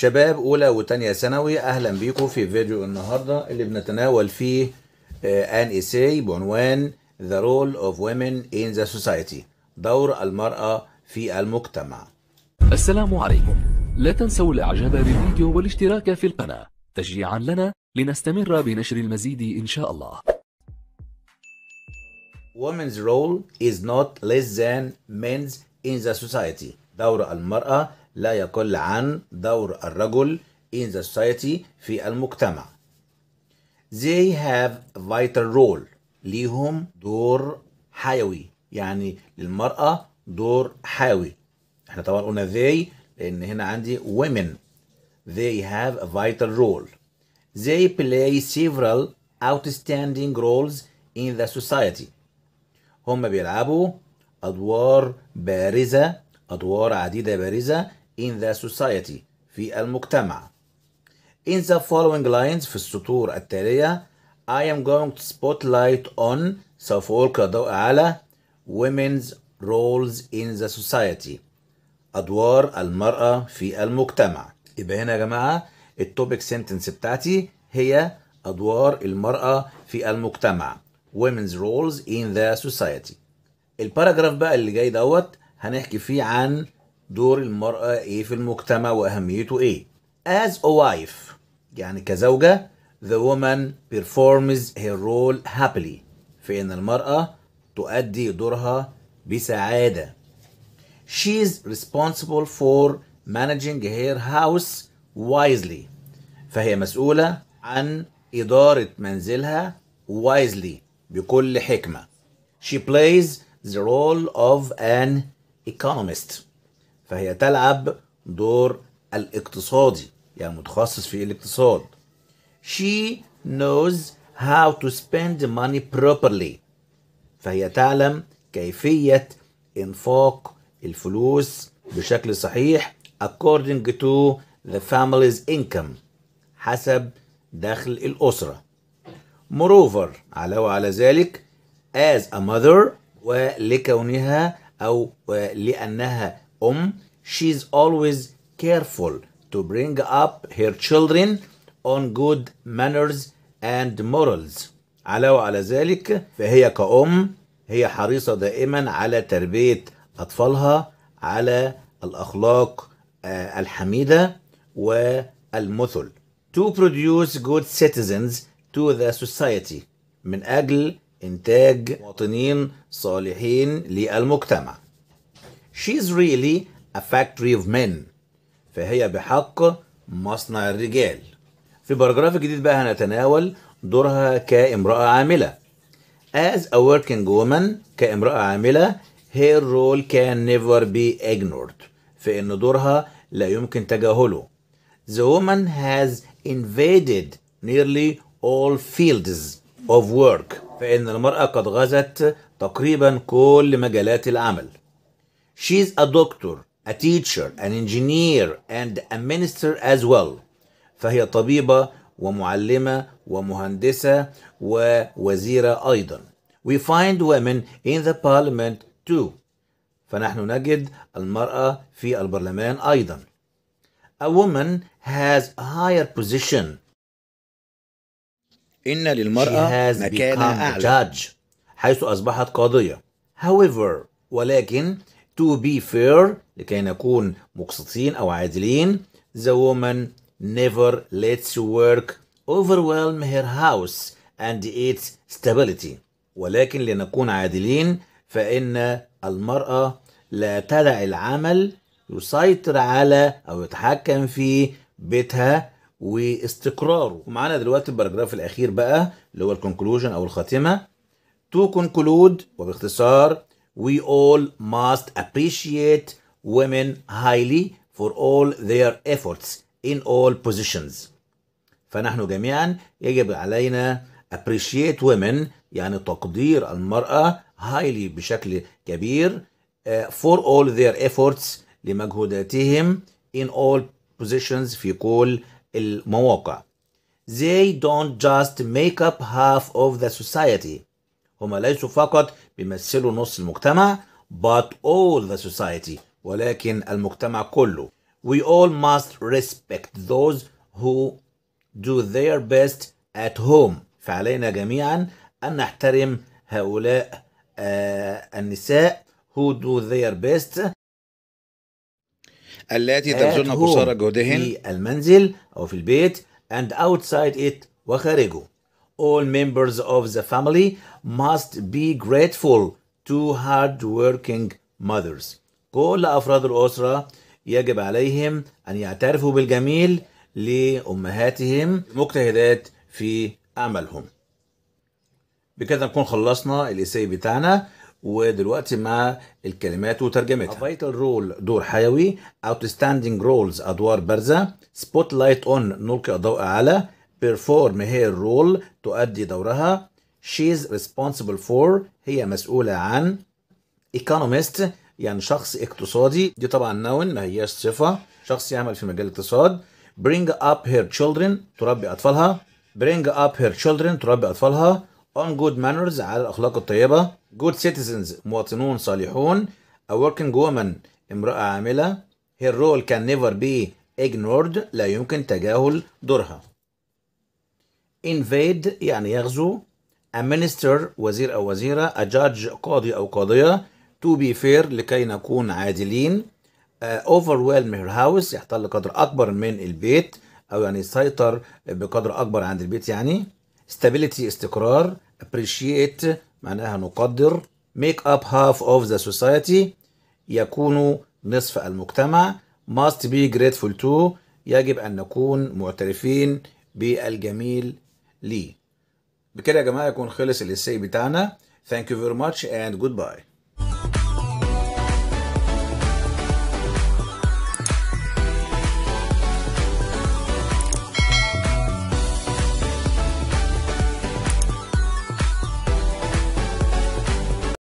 شباب اولى وتانية ثانوي اهلا بيكم في فيديو النهارده اللي بنتناول فيه ان آه، اساي بعنوان ذا رول اوف وومن ان ذا سوسايتي دور المراه في المجتمع السلام عليكم لا تنسوا الاعجاب بالفيديو والاشتراك في القناه تشجيعا لنا لنستمر بنشر المزيد ان شاء الله Women's role is not less than men's in the society. دور المرأة لا يقل عن دور الرجل in the society في المجتمع they have vital role ليهم دور حيوي يعني للمرأة دور حيوي احنا طبعا قلنا they لان هنا عندي women they have a vital role they play several outstanding roles in the society هم بيلعبوا أدوار بارزة أدوار عديدة بارزة in the society في المجتمع in the following lines في السطور التالية I am going to spotlight on سوف ألقي الضوء على women's roles in the society أدوار المرأة في المجتمع يبقى هنا يا جماعة التوبيك سنتنس بتاعتي هي أدوار المرأة في المجتمع women's roles in the society الباراجراف بقى اللي جاي دوت هنحكي فيه عن دور المرأة إيه في المجتمع وأهميته إيه as a wife يعني كزوجة the woman performs her role happily في إن المرأة تؤدي دورها بسعادة she is responsible for managing her house wisely فهي مسؤولة عن إدارة منزلها wisely بكل حكمة she plays the role of an economist فهي تلعب دور الاقتصادي يعني متخصص في الاقتصاد she knows how to spend money properly فهي تعلم كيفية إنفاق الفلوس بشكل صحيح according to the family's income حسب دخل الأسرة moreover علاوة على ذلك as a mother ولكونها أو لأنها أم she's always careful to bring up her children on good manners and morals علاوة على ذلك فهي كأم هي حريصة دائما على تربية أطفالها على الأخلاق آه، الحميدة والمثل to produce good citizens to the society من أجل إنتاج مواطنين صالحين للمجتمع She's really a factory of men فهي بحق مصنع الرجال في البرجراف الجديد بقى هنتناول دورها كامرأة عاملة As a working woman كامرأة عاملة her role can never be ignored فإن دورها لا يمكن تجاهله The woman has invaded nearly all fields of work فإن المرأة قد غزت تقريبا كل مجالات العمل She's a doctor, a teacher, an engineer, and a minister as well. فهي طبيبة ومعلمة ومهندسة ووزيرة أيضا. We find women in the parliament too. فنحن نجد المرأة في البرلمان أيضا. A woman has a higher position. إن للمرأة مكانة أعلى. Judge. حيث أصبحت قاضية. However, ولكن to be fair لكي نكون مقسطين أو عادلين the woman never lets work overwhelm her house and its stability ولكن لنكون عادلين فإن المرأة لا تدع العمل يسيطر على أو يتحكم في بيتها واستقراره ومعانا دلوقتي البراجراف الأخير بقى اللي هو الكونكلوجن أو الخاتمة to conclude وباختصار we all must appreciate women highly for all their efforts in all positions فنحن جميعا يجب علينا appreciate women يعني تقدير المرأة highly بشكل كبير for all their efforts لمجهوداتهم in all positions في كل المواقع they don't just make up half of the society هم ليسوا فقط بيمثلوا نص المجتمع but all the society ولكن المجتمع كله we all must respect those who do their best at home فعلينا جميعا أن نحترم هؤلاء آه النساء who do their best التي تبذلن قصارى جهدهن في المنزل أو في البيت and outside it وخارجه all members of the family must be grateful to hard-working mothers. كل أفراد الأسرة يجب عليهم أن يعترفوا بالجميل لأمهاتهم مجتهدات في عملهم. بكده نكون خلصنا الإساي بتاعنا ودلوقتي مع الكلمات وترجمتها. vital role دور حيوي، outstanding roles أدوار بارزة، spotlight on نلقي الضوء على perform her role تؤدي دورها she is responsible for هي مسؤولة عن economist يعني شخص اقتصادي دي طبعا نون ما هياش صفة شخص يعمل في مجال الاقتصاد bring up her children تربي أطفالها bring up her children تربي أطفالها on good manners على الأخلاق الطيبة good citizens مواطنون صالحون a working woman امرأة عاملة her role can never be ignored لا يمكن تجاهل دورها invade يعني يغزو a minister وزير أو وزيرة a judge قاضي أو قاضية to be fair لكي نكون عادلين uh, overwhelm her house يحتل قدر أكبر من البيت أو يعني يسيطر بقدر أكبر عند البيت يعني stability استقرار appreciate معناها نقدر make up half of the society يكون نصف المجتمع must be grateful to يجب أن نكون معترفين بالجميل ليه بكده يا جماعه يكون خلص الاساي بتاعنا ثانك يو فيري ماتش اند جود باي